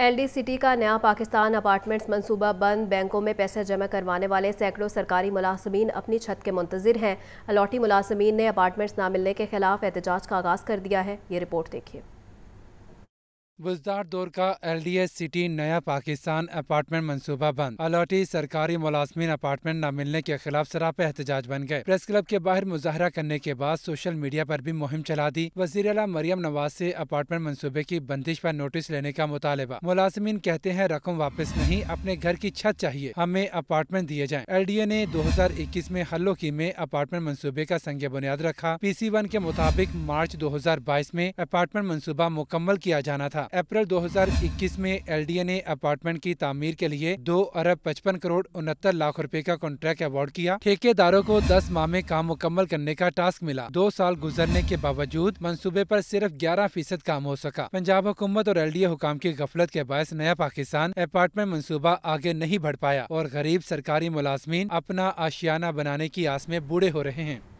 LD city का नया Pakistan apartments मंसूबा बंद बैंकों में पैसे जमा करवाने वाले सैकड़ों सरकारी मुलाजमीन अपनी छत के मुंतजर हैं अलॉटी मुलाजमीन ने अपार्टमेंट्स ना मिलने के खिलाफ एहतजाज का आगाज़ कर दिया है ये रिपोर्ट देखिए बुजदार दौर का एल डी एस सिटी नया पाकिस्तान अपार्टमेंट मंसूबा बंद अलौटी सरकारी मुलाजमीन अपार्टमेंट न मिलने के खिलाफ सरापे एहतजाज बन गए प्रेस क्लब के बाहर मुजाहरा करने के बाद सोशल मीडिया पर भी मुहिम चला दी वजीर अला मरियम नवाज से अपार्टमेंट मंसूबे की बंदिश पर नोटिस लेने का मुतालबा मुलाजमीन कहते हैं रकम वापस नहीं अपने घर की छत चाहिए हमें अपार्टमेंट दिए जाए एल डी ए ने दो हजार इक्कीस में हल्लो की में अपार्टमेंट मनसूबे का संग बुनियाद रखा पी सी वन के मुताबिक मार्च दो हजार बाईस में अपार्टमेंट मनसूबा मुकम्मल किया जाना था अप्रैल 2021 में एलडीए ने अपार्टमेंट की तामीर के लिए दो अरब पचपन करोड़ उनहत्तर लाख रुपए का कॉन्ट्रैक्ट अवार्ड किया ठेकेदारों को 10 माह में काम मुकम्मल करने का टास्क मिला दो साल गुजरने के बावजूद मंसूबे पर सिर्फ 11 फीसद काम हो सका पंजाब हुकूमत और एल डी की गफलत के बायस नया पाकिस्तान अपार्टमेंट मनसूबा आगे नहीं बढ़ पाया और गरीब सरकारी मुलाजमीन अपना आशियाना बनाने की आस में बूढ़े हो रहे हैं